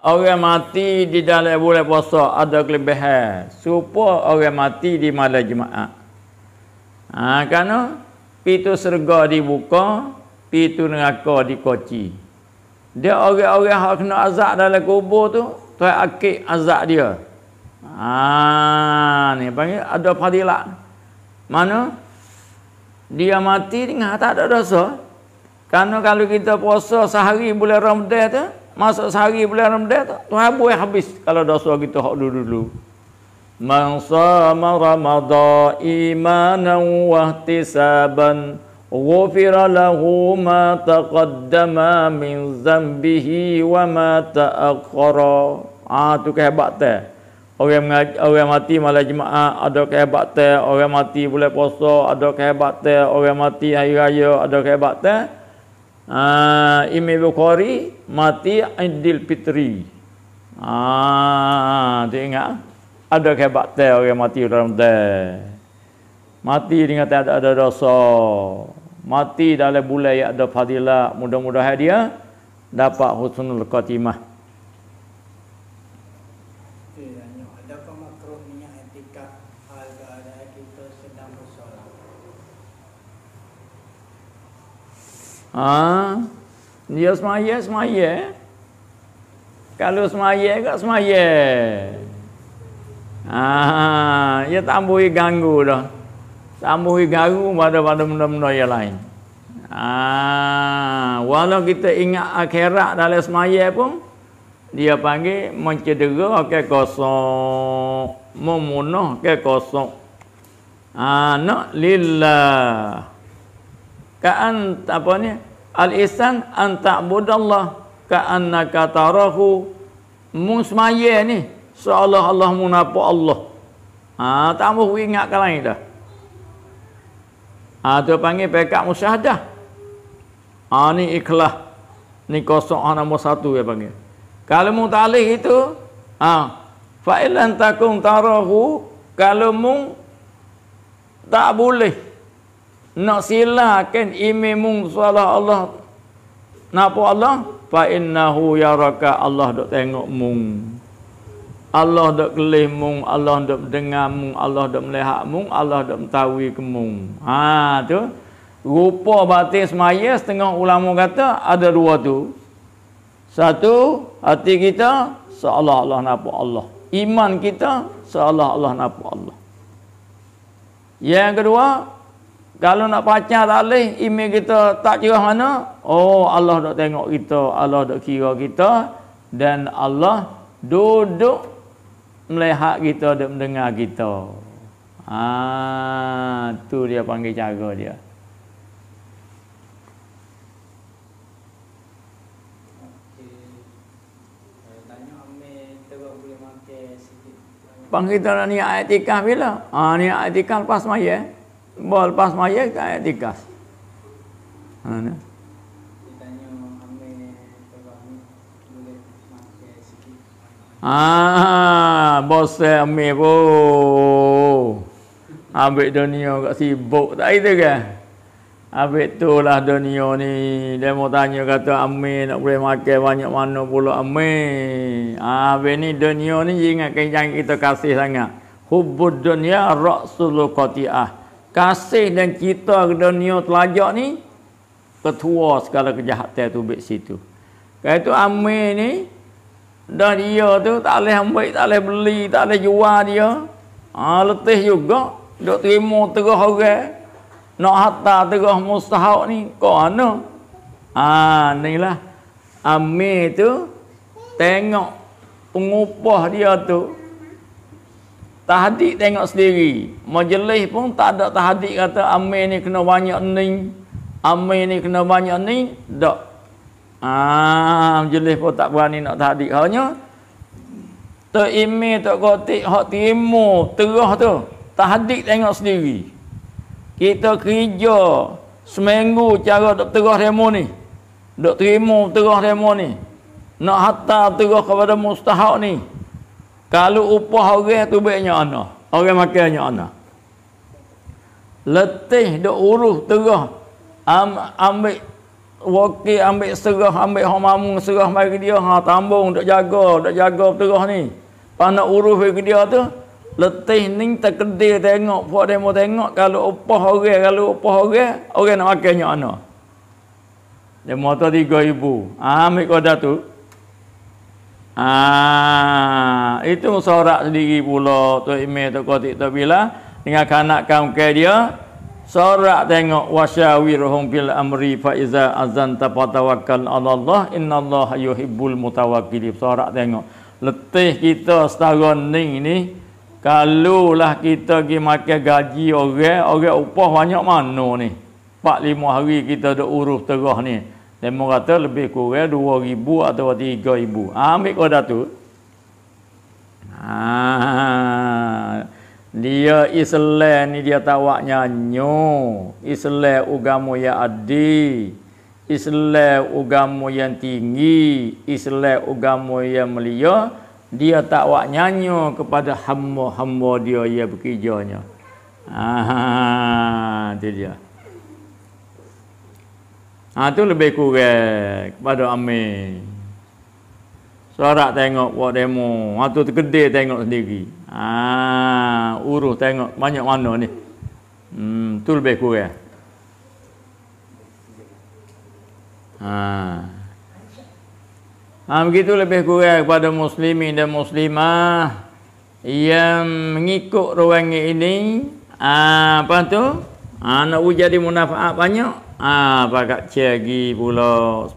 orang mati di dalam bulan puasa ada kelebihan serupa orang mati di malam jumaat ha kerana pintu surga dibuka pintu neraka dikunci dia orang-orang hak kena azab dalam kubur tu tu akik azab dia ha ni panggil ada fadilah mana dia mati dengan ha, tak ada dosa kerana kalau kita puasa sehari bulan Ramadan tu Masa sehari bulan Ramadan tu, tu habis habis kalau dosa kita hak dulu-dulu. Man sama Ramadan imanan wa ihtisaban ghufira lahu ma taqaddama min zambihi wa ma ta'akhkhara. Ah tu kehebatan. Orang orang mati malam jemaah ada kehebatan, orang mati bulan puasa ada kehebatan, orang mati hari raya ada kehebatan uh, Imam Bukhari mati Aidil Fitri. Ah, dia ingat ada kebaktian orang mati dalam teh. Mati dengan tak ada, ada dosa. Mati dalam bulan yang ada fadilah. Mudah-mudahan dia dapat husnul khatimah. Ha? Dia semaya, semaya. Kalau semaya, tak semaya. Ha, dia tambuhi ganggu dah. Tambuhi ganggu pada-pada benda-benda yang lain. Ha, walaupun kita ingat akhirat dalam semaya pun, dia panggil mencedera ke kosong. Memunuh ke kosong. Ha, nak lillah kaan apa ni al ihsan an ta'budallah ka'annaka tarahu musmaye ni seolah Allah munapa Allah ha tak mau ingat ke lain dah ha tu panggil pekat musyahadah ha ni ikhlas ni kosong ha, nombor satu dia panggil kalau mu talih itu ha fa'ilan takum tarahu kalau mu tak boleh nak silakan imam solat Allah napa Allah fa innahu yaraka Allah dok tengok mung Allah dok kelih mung Allah dok dengar mung Allah dok melihat mung Allah dok mentawi ke mung ha tu rupa batin semaya setengah ulama kata ada dua tu satu hati kita seolah Allah nampak Allah iman kita seolah Allah nampak Allah yang kedua kalau nak pacar tak boleh, imej kita tak cerah mana. Oh, Allah nak tengok kita. Allah nak kira kita. Dan Allah duduk melihat kita dan mendengar kita. Ah, tu dia panggil cara dia. Panggil kita ni ayat tikah bila? Ah ni ayat tikah lepas maya. Eh? Bawa lepas mayat kita ayat tikas. Ha, ni. Ah, bos Ame bo. Oh, oh, oh. Ambil dunia kat sibuk tak itu ke? Ambil tu lah dunia ni. Dia mau tanya kata Ame nak boleh makan banyak mana pula Ame. Ah, ha, ambil ni dunia ni ingat kan yang kita kasih sangat. Hubud dunia raksul qati'ah kasih dan cita ke dunia telajak ni ketua segala kejahatan tu di situ. Kalau itu Amir ni dah dia tu tak boleh ambil, tak boleh beli, tak boleh jual dia. Ha, letih juga. Dia terima terus orang. Nak hatta terus mustahak ni. Kau mana? Ha, ni lah. Amir tu tengok pengupah dia tu Tahadik tengok sendiri majlis pun tak ada tahadik kata amir ni kena banyak ni amir ni kena banyak ni tak ah majlis pun tak berani nak tahadik hanya tak imi tak kotik hak timu terah tu Tahadik tengok sendiri kita kerja seminggu cara dok terah demo ni dok terima terah demo ni nak hatta terah kepada mustahak ni kalau upah orang tu baiknya anak. Orang makannya anak. Letih dia uruh terah. Am, ambil wakil ambil serah ambil hak mamung serah bagi dia ha tambung dak jaga dak jaga terah ni pas nak urus bagi dia tu letih ni terkedil tengok buat demo tengok kalau upah orang kalau upah orang orang nak makannya ana demo tu 3000 ah, ha ambil kau tu ah itu sorak sendiri pula tu email tu kau tik bila dengan kanak kau ke dia sorak tengok wasyawiruhum bil amri fa iza azan tafatawakkal ala Allah innallaha yuhibbul mutawakkil sorak tengok letih kita setara ning ni kalulah kita pergi makan gaji orang orang upah banyak mana ni 4-5 hari kita duk urus terah ni dia kata lebih kurang 2,000 atau 3,000 ha, ah, ambil kau datuk Ha. Dia Islam ni dia tawaknya nyu. Islam ugamu ya adi. Islam ugamu yang tinggi, Islam ugamu yang mulia, dia tak nyanyo kepada hamba-hamba dia yang bekerjanya. Ah, itu dia. Ah, itu lebih kurang kepada Amin. Serarak tengok buat demo. Atau tergede tengok sendiri. Ah, uruh tengok banyak mana ni. Hmm, tu lebih kurang. Ah, ha. begitu lebih kurang kepada muslimin dan muslimah yang mengikut ruang ini ha, apa tu? Ha, nak jadi munafaat banyak. Ah, ha, pakak cegi pula.